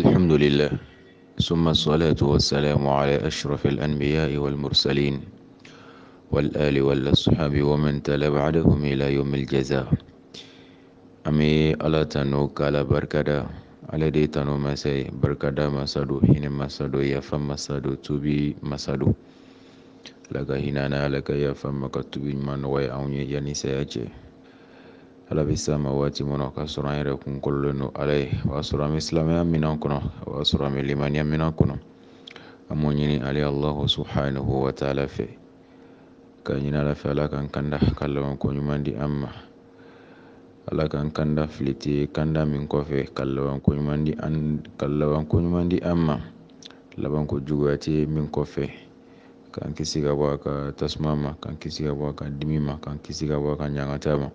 الحمد لله ثم الصلاة والسلام على أشرف الأنبياء والمرسلين والآل والأصحاب ومن تلا بعدهم إلى يوم الجزاء أمي ألا تنو كالا بركدا على دي تنو مسي بركدا مسادو هنا مسادو يفهم مسادو توبي مسادو لك هنا لك يفهم مكتوبي من وي أوني ينسي أجي ala bɛ s'a ma waati min na o k'a sɔrɔ an yɛrɛ kun kololen don ala ye o y'a sɔrɔ an bɛ silamɛya minɛn kɔnɔ o y'a sɔrɔ an bɛ limaniya minɛn kɔnɔ an b'o ɲini ale alahu subhanahu wa taala fɛ ka ɲini ala fɛ ala k'an kanda ka laban ko ɲuman di an ma ala k'an kanda filiti kanda min kɔfɛ ka laban ko ɲuman di an ka laban ko ɲuman di an ma laban ko juguya tɛ min kɔfɛ k'an kisi ka bɔ a ka tasuma ma k'an kisi ka bɔ a ka dimi ma k'an kisi ka bɔ a ka ɲagata ma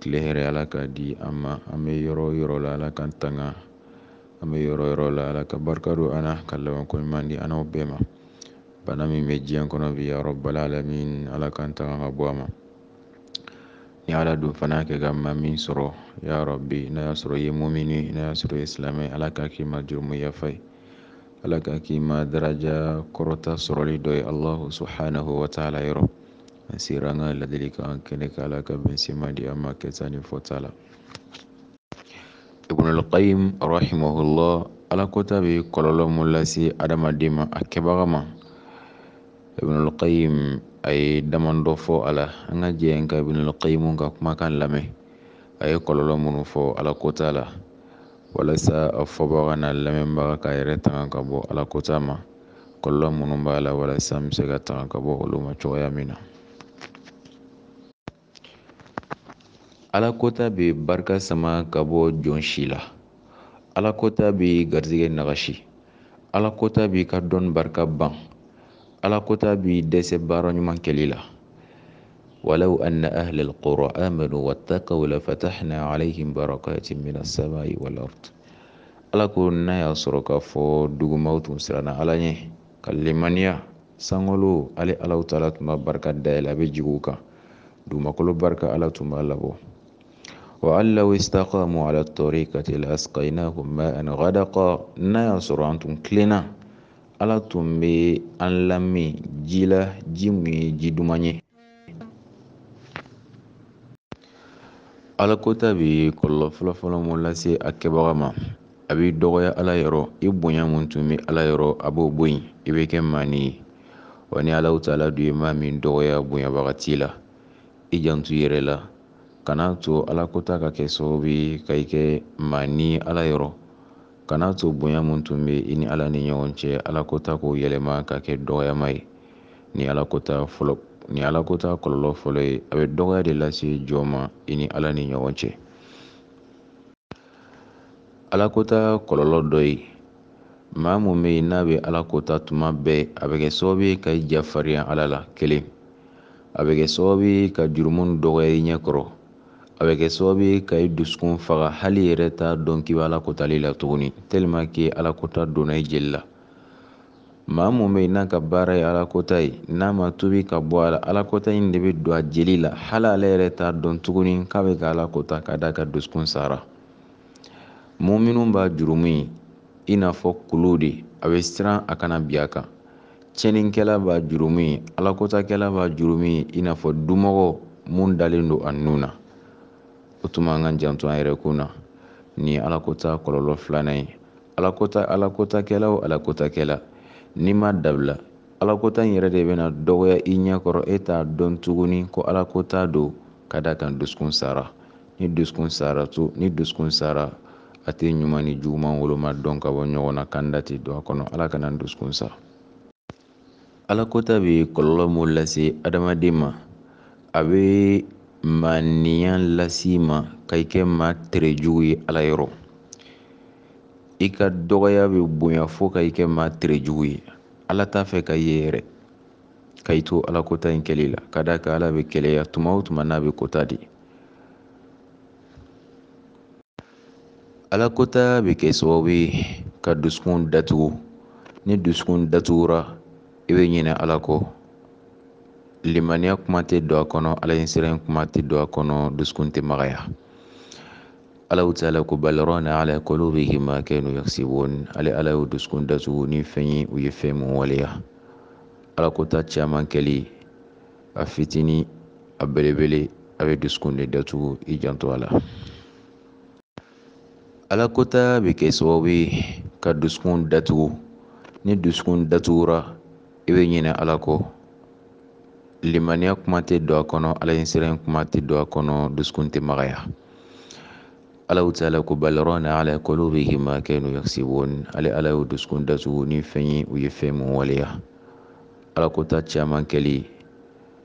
tile hɛrɛ ala ka di an ma an bɛ yɔrɔ yɔrɔ la ala k'an tanga an bɛ yɔrɔ yɔrɔ la ala ka barika don an na ka labɛnko ɲuman di an n'aw bɛɛ ma bana min bɛ diɲɛ kɔnɔ bi yɔrɔ bala la min ala k'an tanga ka bɔ a ma ni ala don fana kɛ ka ma min sɔrɔ yɔrɔ ya bi n'a y'a sɔrɔ i ye mɔmini n'a y'a sɔrɔ i ye silamɛ ala k'a k'i ma jurumu yafa ye ala k'a k'i ma daraja kɔrɔta sɔrɔli dɔ ye alahu subahana wa taala yɔrɔ. An sera la délicat ladilikan kɛnɛ kan Ala ka bɛn di an ma kɛta ni fɔta la Ibnul Qayim rahimahullah Ala kota bɛ kɔlɔlɔ mun lase adamaden ma a kɛbaga ma Ibnul Qayim a ye damandɔ fɔ a la an ka jɛ ka Ibnul Qayim ka kumakan lamɛn a ye kɔlɔlɔ minnu fɔ Ala kota la walasa a fɔbaga n'a lamɛnbaga k'a yɛrɛ tanga ka bɔ Ala kota ma kɔlɔlɔ minnu b'a la walasa an bɛ se ka tanga ka bɔ olu ma cogoya min na ala kota bɛ barika sama ka bɔ jɔn si la ala kota bɛ garijɛgɛ nagasi ala kota b'i ka dɔnni barika ban ala kota b'i dɛsɛ baara ɲuman kɛli la ولو أن أهل القرى آمنوا واتقوا لفتحنا عليهم بركات من السماء والأرض ala ko n'a y'a sɔrɔ k'a fɔ dugumaw tun siranna ala ɲɛ ka limaniya sankolo ale alaw taala tun b'a barika dayɛlɛ a bɛ وأن لو استقاموا على الطريقة لأسقيناهم ماء غدقا n'a y'a sɔrɔ an tun tilenna ala tun bɛ an lamin ji la ji min ye ji duman ye ala kota bɛ kɔlɔlɔ fɔlɔfɔlɔ mun lase a kɛbaga ma a b'i dɔgɔya ala yɔrɔ i bonya mun tun bɛ ala yɔrɔ a b'o bɔ yen i bɛ kɛ maani ye wa ni alaw ta ala dun ye maa min dɔgɔya bonyabaga t'i la i janto i yɛrɛ la kan'a to ala kota ka kɛ sababu ye ka i kɛ maa ni ala yɔrɔ kan'a to bonya min tun be i ni ala ni ɲɔgɔn cɛ ala kota k'o yɛlɛma ka kɛ dɔgɔyama ye ni ala kota fɔlɔ ni ala kota kɔlɔlɔ fɔlɔ ye a bɛ dɔgɔya de lase jɔn ma i ni ala ni ɲɔgɔn cɛ ala kota kɔlɔlɔ dɔ ye maa mun bɛ yen n'a bɛ ala kota tuma bɛɛ a bɛ kɛ sababu ye ka i ala la kelen a bɛ kɛ sababu ye ka jurumu dɔgɔya i ɲɛkɔrɔ a bɛ kɛ sababu ye ka i dusukun faga hali yɛrɛ t'a dɔn k'i bɛ ala kotali la tuguni telima k'i ala kota donna i jeli la maa mun bɛ yen n'a ka baara ye ala kota ye n'a ma tubi ka bɔ a la ala kota in de bɛ don a jeli la hali ale yɛrɛ t'a dɔn tuguni k'a bɛ ka ala kota ka d'a ka dusukun sara mun minnu b'a jurumu ye i n'a fɔ kolo de a bɛ siran a kana bi a kan tiɲɛnikɛla b'a jurumu ye alakotakɛla b'a jurumu ye i n'a fɔ dumɔgɔ mun dalen don a nun na o tuma an k'an janto an yɛrɛ kun na nin ye kɔlɔlɔ filanan ye ala kota ala o ala kotakɛla n'i ma dabila alakota kota yɛrɛ de bɛna dɔgɔya i ɲɛkɔrɔ e t'a dɔn tuguni ko alakota kota don ka da kan dusukun sara ni dusukun sara to ni dusukun sara a tɛ ɲuman ni juguman woloma dɔn ka bɔ ɲɔgɔn na kan da ti don a kɔnɔ ala kana dusukun sara ala bɛ kɔlɔlɔ mun lase adamaden ma a bɛ maniya lasi i ma ka i kɛ maa terejugu ye ala yɔrɔ i ka dɔgɔya bɛ bonya fo ka i kɛ maa jugu ye ala t'a fɛ ka ye yɛrɛ ka i to ala kota in kɛli la ka da ka ala bɛ kɛlɛya tuma o tuma n'a bɛ kota di ala kota bɛ kɛ sababu ye ka dusukun datugu ni dusukun datugura i bɛ ɲinɛ ala kɔ limaniya kuma tɛ don a kɔnɔ ala ye sira in kuma tɛ don a kɔnɔ dusukun tɛ magaya alaw taala ko balrona ala kolubihim ma kanu yaksibun ale ala y'o dusukun datugu ni fɛn ye u ye fɛn mun waleya ala ko ta caman kɛli a fitini a belebele a bɛ dusukun de datugu i janto a la ala ta bɛ kɛ sababu ye ka dusukun datugu ni dusukun datugura i bɛ ɲinɛ ala kɔ limaniya kuma tɛ don a kɔnɔ ala ye sira in kuma tɛ don a kɔnɔ dusukun tɛ magaya ala taala ko balrona ala qulubihim ma kanu yaksibun ale ala y'o dusukun datugu ni fɛn ye u ye fɛn mun waleya ala ko ta caman kɛli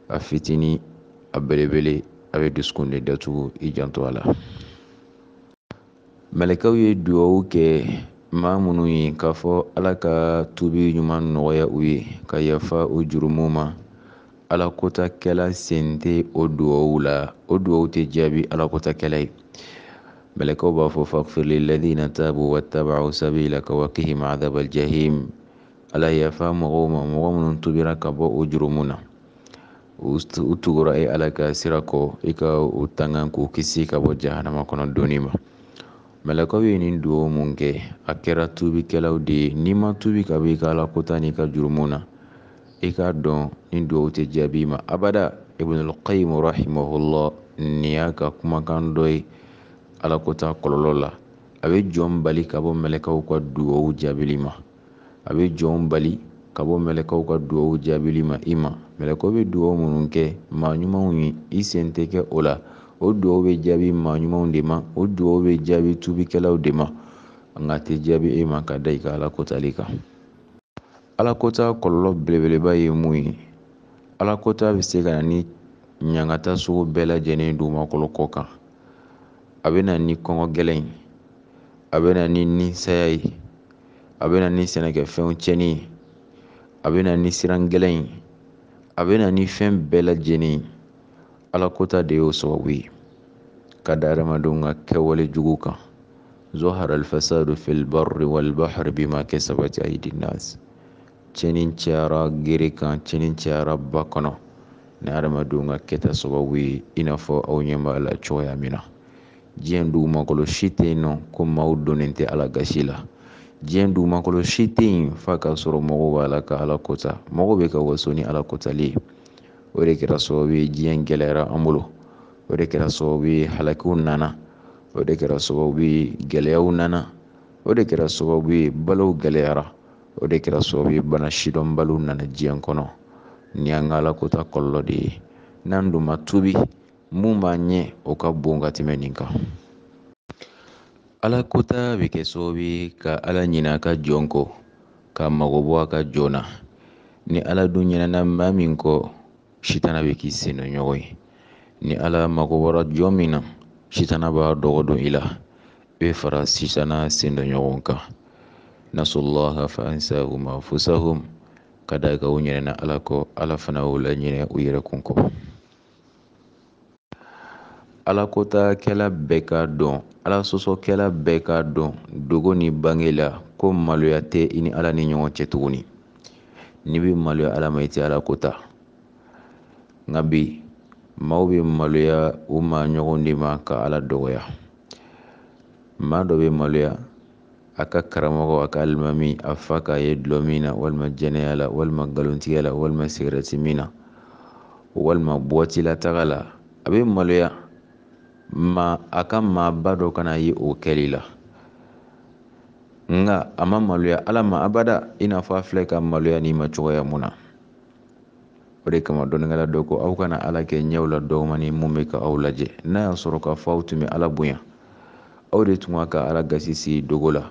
a fitini a belebele a bɛ dusukun de datugu i janto a la mɛlɛkɛw ye duwawu kɛ maa minnu ye k'a fɔ ala ka tubi ɲuman nɔgɔya u ye ka yafa u jurumuw ma ala kotakɛla sen tɛ o duwawu la o duwawu tɛ jaabi ala kotakɛla ye mɛlɛkɛw b'a fɔ fakfir liladina tabu watabau sabilaka wakihim adaba aljahim ala yafa mɔgɔw ma mɔgɔ minnu tubira ka bɔ o jurumu na u tugura e ala ka sira kɔ i e ka u tanga k'u kisi ka bɔ jahanama kɔnɔ doni ma mɛlɛkɛw ye nin duwawu mun kɛ a kɛra tubikɛlaw de ye n'i ma tubi ka bɔ i ka ala kota n'i ka jurumu na i e k'a dɔn ni duwawu tɛ jaabi ma abada ibnulqayimu rahimahullah ni y'a ka kumakan dɔ ye alakota kɔlɔlɔ la a be jɔn bali ka bɔ mɛlɛkaw ka duwawu jaabili ma a be jɔn bali ka bɔ mɛlɛkaw ka duwawu jaabili ma i ma mɛlɛkɔ be duwawu minnu kɛ ma ɲumanw ye i sen tɛ kɛ o la o duwawu be jaabi ma ɲumanw de ma o duwawu be jaabi tuubikɛlaw de ma nka tɛ jaabi i e ma ka da i ka alakotali kan alakota kɔlɔlɔ belebeleba ye mun ye alakota be se ka na ni ɲangata sugu bɛɛ lajɛlen dugumakolo kɔ kan a bɛ na ni kɔngɔgɛlɛ gɛlɛn ye a bɛ na ni ninsaya ye a bɛ na ni sɛnɛkɛfɛnw tiɲɛni ye a bɛ na ni sirangɛlɛ gɛlɛn ye a bɛ na ni fɛn bɛɛ lajɛlen alakota de y'o sababu ye ka da adamadenw ka kɛwale jugu kan zohara alfasadu fi lbarri walbahri bima kasabati aidi nnas Tiɲɛni cayara gere kan tiɲɛni cayara ba kɔnɔ ni adamadenw ka kɛta sababu ye i n'a fɔ aw ɲɛ b'a la cogoya min na diɲɛ dugumakolo si tɛ yen nɔ ko maaw donnen tɛ ala gasi la diɲɛ dugumakolo si tɛ yen f'a ka sɔrɔ mɔgɔw b'a la ka ala kota mɔgɔw bɛ ka waso ni ala kotali ye o de kɛra sababu ye diɲɛ gɛlɛyara an bolo o de kɛra sababu ye halakiw nana o de kɛra sababu ye gɛlɛyaw nana o de kɛra sababu ye balow gɛlɛyara o de kɛra sababu ye bana sidɔnbaliw nana diɲɛ kɔnɔ ni an ka ala kota kɔlɔlɔ de ye n'an dun ma tubi mun b'a ɲɛ o ka bon ka tɛmɛ nin kan ala kota bɛ kɛ sababu ye ka ala ɲina a ka jɔn kɔ k'a mago bɔ a ka jɔn na ni ala dun ɲinɛna maa min kɔ sitana bɛ k'i sen ɲɔgɔn ye ni ala mago bɔra jɔn min na sitana b'a dɔgɔ don i la i bɛ fara sitana sen dɔ ɲɔgɔn kan nasullaha fa ansahum anfusahum ka ka u ɲinɛ na ala kɔ ala fana y'o laɲinɛ u yɛrɛ kun kɔ ala kotakɛla bɛɛ k'a dɔn ala sɔsɔkɛla bɛɛ k'a dɔn dogo ni bange la ko maloya tɛ i ni ala ni ɲɔgɔn cɛ tuguni n'i bi maloya ala ma i tɛ ala kota nka bi maaw bɛ maloya u ma ɲɔgɔn de ma ka ala dɔgɔya maa dɔ bɛ maloya a ka karamɔgɔ a ka alimami a fa k'a ye dulɔ min na walima jɛnɛya la walima galontigɛ la walima sigɛrɛti min na walima buwatilataga la a bɛ maloya ma a ka maaba dɔ kana ye o kɛli la nga a ma maloya ala ma abada i n'a fɔ a filɛ ka maloya ni ma cogoya mun na o de kama dɔnnikɛla dɔ ko aw kana ala kɛ ɲɛw la dɔgɔmani ma mun bɛ ka aw lajɛ n'a y'a sɔrɔ k'a fɔ aw tun bɛ ala bonya aw de tun ka ka ala gasi sigi dogo la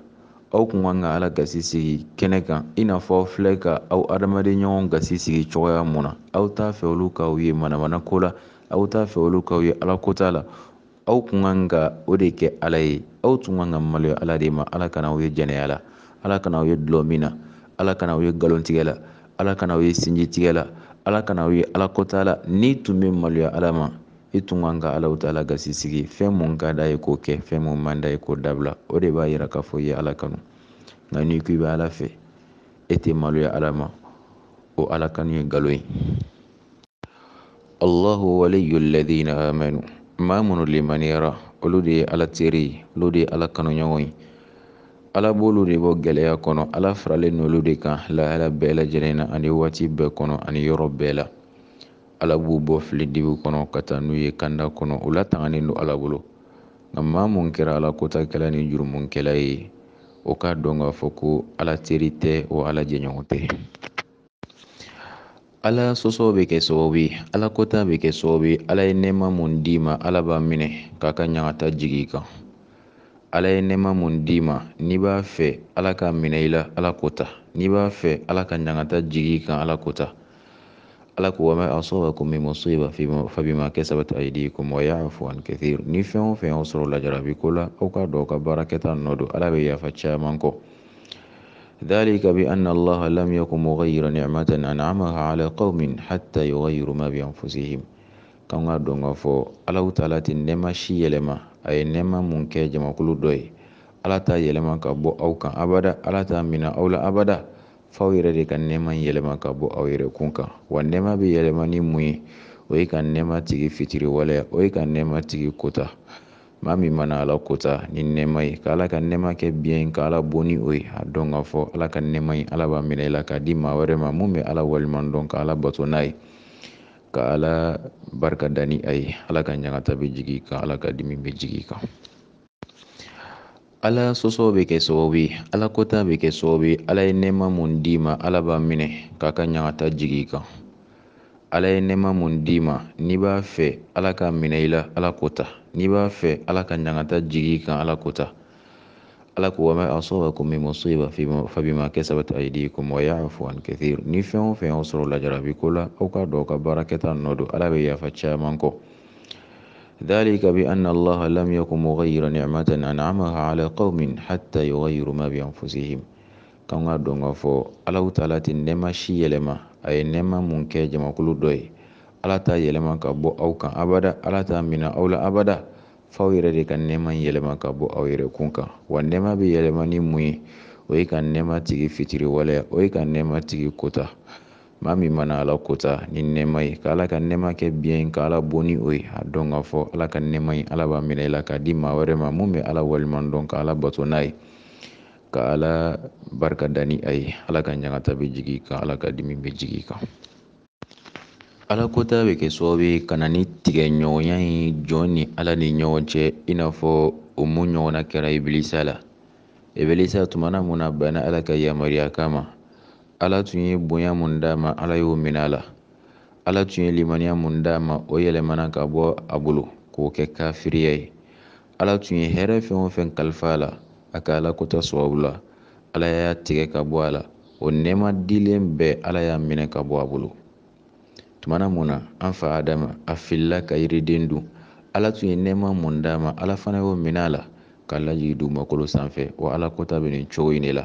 aw kun kan ka ala gasi sigi kɛnɛ kan i n'a fɔ aw filɛ ka aw adamaden ɲɔgɔn gasi sigi cogoya mun na aw t'a fɛ olu k'aw ye manamana ko la aw t'a fɛ olu k'aw ye ala kota la aw kun kan ka o de kɛ ala ye aw tun kan ka maloya ala de ma ala kana aw ye jɛnɛya la ala kana aw ye dulɔ min na ala kana aw ye galontigɛ la ala kana aw ye sinjitigɛ la ala kana aw ye ala kota la ni tun bɛ maloya ala ma i tun kan ka alaw ta ala fɛn mun ka da ye k'o kɛ fɛn mun man ye k'o dabila o de b'a yira k'a fɔ i ye ala kanu nka n'i ko i bɛ ala fɛ e tɛ maloya ala ma o ala kanu ye nkalon ye allahu waliyu ladina amanu maa minnu limaniyara olu de ye ala teri ye olu de ye ala kanuɲɔgɔn ye ala b'olu de bɔ gɛlɛya kɔnɔ ala faralen n'olu de kan lahala bɛɛ lajɛlen na ani waati bɛɛ kɔnɔ ani yɔrɔ bɛɛ la ala b'u bɔ fili dibi kɔnɔ ka taa n'u ye kanda kɔnɔ u la tanganen ala bolo nka maa mun kɛra ala kotakɛla ni jurumunkɛla ye o k'a dɔn k'a fɔ ko ala teri tɛ o ala jɛɲɔgɔn tɛ ala sɔsɔ bɛ kɛ sababu ye ala kota bɛ kɛ sababu ye ala ye nɛɛma mun d'i ma ala b'a minɛ k'a ka ɲagata jigi kan ala ye nɛɛma mun d'i ma n'i b'a fɛ ala ka minɛ i la ala kota n'i b'a fɛ ala ka ɲagata jigi kan ala kota ala ko wama asabakum min musiba fabima kasabat aydikum wa yafu an kathir ni fe on fe on soro la jarabi kula o ka baraketa nodo ala be yafa chaman ذلك بأن الله لم يكن مغير نعمة أنعمها على قوم حتى يغيروا ما بأنفسهم كما دونغ فو على تعالى نما شي يلما أي نما منكي جما كل دوي على تا يلما كبو أو أبدا على تا من أولى أبدا F'aw yɛrɛ de ka nɛma yɛlɛma ka bɔ aw yɛrɛ kun kan wa nɛma bɛ yɛlɛma ni mun ye o ye ka nɛma tigi fitiri waleya o ye ka nɛma tigi kota maa min mana ala kota ni nɛma ye ka ala ka nɛma kɛ biɲɛ in ka ala bon ni o ye a dɔn k'a fɔ ala ka nɛma in ala b'a minɛ i la k'a di maa wɛrɛ ma mun bɛ ala walima dɔn ka ala bato n'a ye ka ala barika da ni a ye ala ka ɲagata bɛ jigin kan ala ka dimi bɛ jigin kan ala sɔsɔ bɛ kɛ sababu ye ala kota bɛ kɛ sababu ye ala ye nɛɛma mun d'i ma ala b'a minɛ k'a ka ɲagata jigi kan ala ye nɛɛma mun d'i ma n'i b'a fɛ ala ka minɛ i la ala kota n'i b'a fɛ ala ka ɲagata jigi kan ala kota ala ko wama asabakum min musiba fabima kasabat aydikum wa ya'fu an kathir ni fɛn o fɛn y'aw sɔrɔ lajarabi ko la aw k'a dɔn aw ka baarakɛta nɔ don ala bɛ yafa caman kɔ ذلك بأن الله لم يكن مغير نعمة أنعمها على قوم حتى يغيروا ما بأنفسهم kan ka dɔn k'a fɔ alaw taala tɛ nɛɛma si yɛlɛma a ye nɛɛma mun kɛ jamakulu dɔ ye ala t'a yɛlɛma ka bɔ aw kan abada ala t'a mina aw la abada f'aw yɛrɛ de ka nɛɛma yɛlɛma ka bɔ aw yɛrɛ kun kan wa nɛɛma bɛ yɛlɛma ni mun ye o ye ka nɛɛma tigi fitiriwaleya o ye ka nɛɛma tigi kota Maa min mana Ala kota ni nɛma ye ka Ala ka nɛma kɛ biɲɛ ye ka Ala bo ni o ye a dɔn k'a fɔ Ala ka nɛma in Ala b'a minɛ i la k'a di maa wɛrɛ ma mun bɛ Ala waliman dɔn ka Ala bato n'a ye ka Ala barika da ni a ye Ala ka ɲagata bɛ jigi i kan Ala ka dimi bɛ jigin i kan Ala kota bɛ kɛ sababu ye ka na ni tigɛɲɔgɔnya ye jɔn ni Ala ni ɲɔgɔn cɛ i n'a fɔ o mun ɲɔgɔnna kɛra Ibilisa la Ibilisa tumana mun na a Ala ka yamaruya kama Ala tun ye bonya mun d'a ma ala y'o minɛ a la ala tun ye limaniya mun d'a ma o yɛlɛmana ka bɔ a bolo k'o kɛ kafiriya ye ala tun ye hɛrɛ fɛn o fɛn kalifa a la a ka ala kota sababu la ala y'a tigɛ ka bɔ a la o nɛɛma dilen bɛɛ ala y'a minɛ ka bɔ a bolo tumana mun na an fa adama a filila ka yiriden dun ala tun ye nɛɛma mun d'a ma ala fana y'o minɛ a la k'a lajigin dugumakolo sanfɛ wa ala kota bɛ nin cogo in de la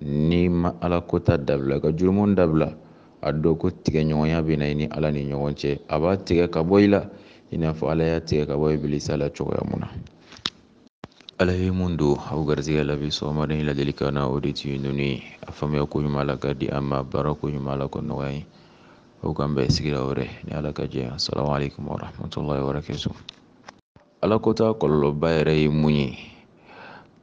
n'i ma ala kota dabila ka jurumu dabila a dɔn ko tigɛɲɔgɔnya bɛ na i ni ala ni ɲɔgɔn cɛ a b'a tigɛ ka bɔ i la i n'a fɔ ala y'a tigɛ ka bɔ ibilisa la cogoya mun na ala ye mun don aw garijɛgɛ labi sɔgɔmaden lajɛlikan na o de tun ye ninnu ye a faamuya ko ɲuman la ka di an ma baara ko ɲuman la ko nɔgɔya ye aw kan bɛɛ sigira wɛrɛ ni ala ka jɛ salamualekum warahmatulahi wabarakatuh ala kota kɔlɔlɔba yɛrɛ ye mun ye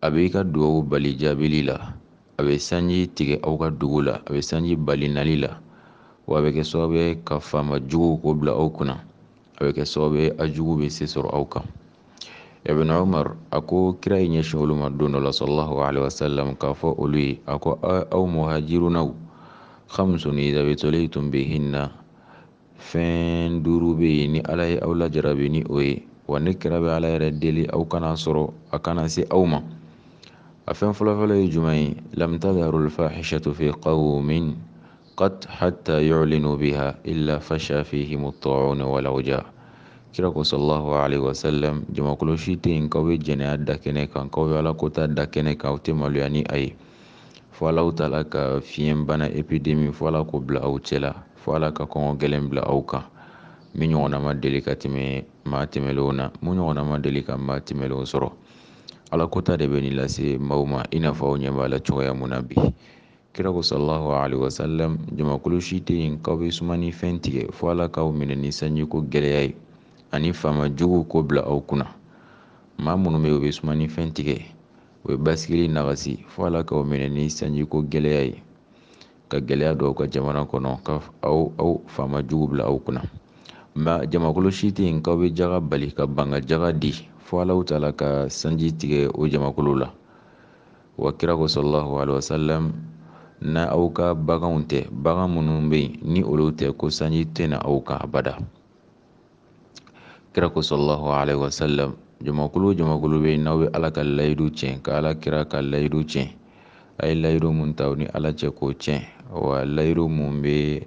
a b'i ka duwawu bali jaabili la a bɛ sanji tigɛ aw ka dugu la a bɛ sanji bali nali la wa a bɛ kɛ sababu ye ka faama jugu k'o bila aw kunna a bɛ kɛ sababu ye a jugu bɛ se sɔrɔ aw kan ibn umar a ko kira ye ɲɛsin olu ma don dɔ la sallallahu alaihi wasallam k'a fɔ olu ye a ko aw muhajirunaw khamsun idha bitalitum bihinna fɛn duuru bɛ yen ni ala ye aw lajarabi ni o ye wa ne kira bɛ ala yɛrɛ deli aw kana sɔrɔ a kana se aw ma a fɛn fɔlɔfɔlɔ ye jumɛn ye lam tadharu alfahishatu fi qawmin qat hatta yu'linu biha illa fasha fihim at-ta'un wal 'uja kira ko sallallahu alaihi wasallam jamakulu si tɛ yen k'aw bɛ jɛnɛya da kɛnɛ kan k'aw bɛ alakota da kɛnɛ kan aw tɛ maloya ni a ye fɔ alaw ta la ka fiɲɛ bana epidemi fɔ ala k'o bila aw cɛla fɔ ala ka kɔngɔ gɛlɛn bila aw kan min ɲɔgɔnna ma deli ka tɛmɛ maa na mun ɲɔgɔnna ma deli ka maa sɔrɔ Ala kota de bɛ nin lase maaw ma i n'a fɔ aw ɲɛ b'a la cogoya mun na bi kira ko salahu alehi wasalam jamakulu si tɛ yen k'aw bɛ suma ni fɛn tigɛ fo Ala k'aw minɛ ni sanji ko gɛlɛya ye ani faama jugu ko bila aw kunna maa minnu bɛ yen u bɛ suma ni fɛn tigɛ u ye basigili nagasi fo Ala k'aw minɛ ni sanji ko gɛlɛya ye ka gɛlɛya dɔw ka jamana kɔnɔ ka aw aw faama jugu bila aw kunna nka jamakulu si tɛ yen k'aw bɛ jaga bali ka ban ka jaga di fɔ alaw tala ka sanji tigɛ o jamakulu la wa kira ko salahu alaihi wasalam na aw ka baganw tɛ bagan minnu bɛ yen ni olu tɛ ko sanji tɛna aw ka abada kira ko salahu alaihi wasalam jamakulu jamakulu bɛ yen n'aw bɛ ala ka layidu tiɲɛ ka ala kira ka layidu tiɲɛ a ye layidu mun ta ni ala cɛ k'o tiɲɛ wa layidu mun bɛ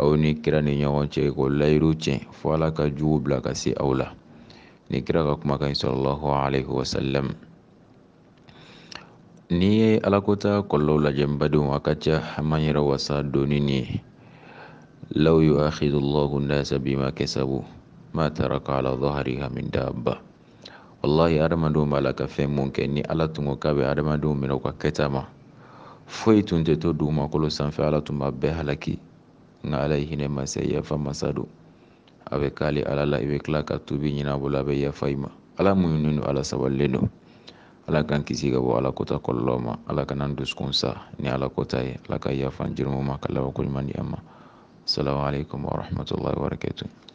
aw ni kira ni ɲɔgɔn cɛ k'o layidu tiɲɛ fɔ ala ka jugu bila ka se aw la nikiraga kumakan salallahu alaihi wasallam n'i ye alakota kɔlɔlɔw lajɛ n badenw a ka ca an b'an yɛrɛ wasa doni nin ye law yuakhidu llahu nnasa bima kasabu ma taraka ala dhahriha min dabba wallahi adamadenw b'a la ka fɛn mun kɛ ni ala tun ko k'a bɛ adamadenw minɛ u ka kɛta ma foyi tun tɛ to dugumakolo sanfɛ ala tun b'a bɛɛ halaki nka ala ye hinɛ masa yafa masa don a bɛ k'ale ala la i bɛ tila ka tubi ɲina bolo a bɛ yafa i ma ala muɲunen don ala sabalilen don ala k'an kisi ka bɔ ala kota kɔlɔlɔw ma ala kana an dusukun sa ni ala kota ye ala ka yafa an jurumuw ma ka labanko ɲuman di an ma salamu alaikum warahmatullahi wabarakatuh